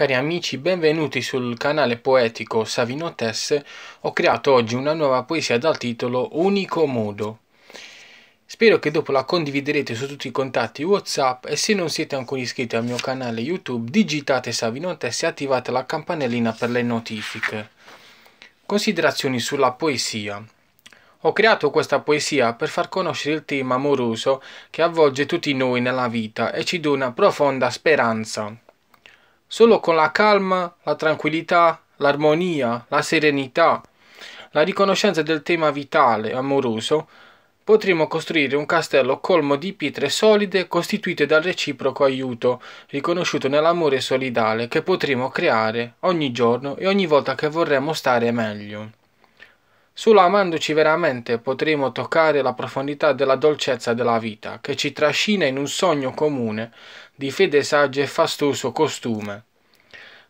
Cari amici, benvenuti sul canale poetico Savino Tesse. Ho creato oggi una nuova poesia dal titolo Unico Modo. Spero che dopo la condividerete su tutti i contatti WhatsApp e se non siete ancora iscritti al mio canale YouTube, digitate Savino Tesse e attivate la campanellina per le notifiche. Considerazioni sulla poesia. Ho creato questa poesia per far conoscere il tema amoroso che avvolge tutti noi nella vita e ci dona profonda speranza solo con la calma, la tranquillità, l'armonia, la serenità, la riconoscenza del tema vitale, amoroso, potremo costruire un castello colmo di pietre solide costituite dal reciproco aiuto, riconosciuto nell'amore solidale che potremo creare ogni giorno e ogni volta che vorremmo stare meglio. Solo amandoci veramente potremo toccare la profondità della dolcezza della vita, che ci trascina in un sogno comune di fede saggia e fastoso costume.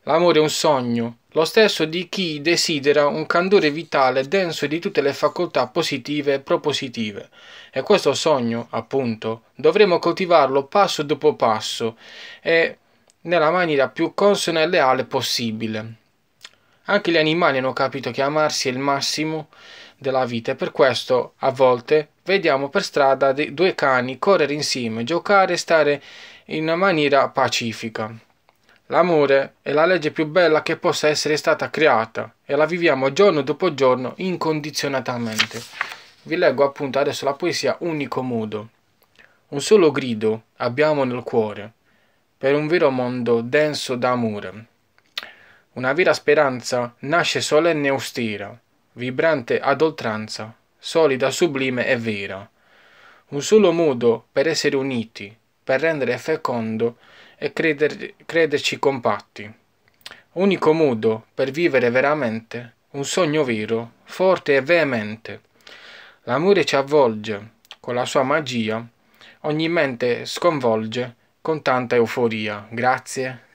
L'amore è un sogno, lo stesso di chi desidera un candore vitale denso di tutte le facoltà positive e propositive. E questo sogno, appunto, dovremo coltivarlo passo dopo passo e nella maniera più consona e leale possibile. Anche gli animali hanno capito che amarsi è il massimo della vita e per questo a volte vediamo per strada due cani correre insieme, giocare e stare in una maniera pacifica. L'amore è la legge più bella che possa essere stata creata e la viviamo giorno dopo giorno incondizionatamente. Vi leggo appunto adesso la poesia Unico Mudo. Un solo grido abbiamo nel cuore per un vero mondo denso d'amore una vera speranza nasce solenne e austera, vibrante ad oltranza, solida, sublime e vera. Un solo modo per essere uniti, per rendere fecondo e creder, crederci compatti. Unico modo per vivere veramente un sogno vero, forte e veemente. L'amore ci avvolge, con la sua magia, ogni mente sconvolge con tanta euforia. Grazie.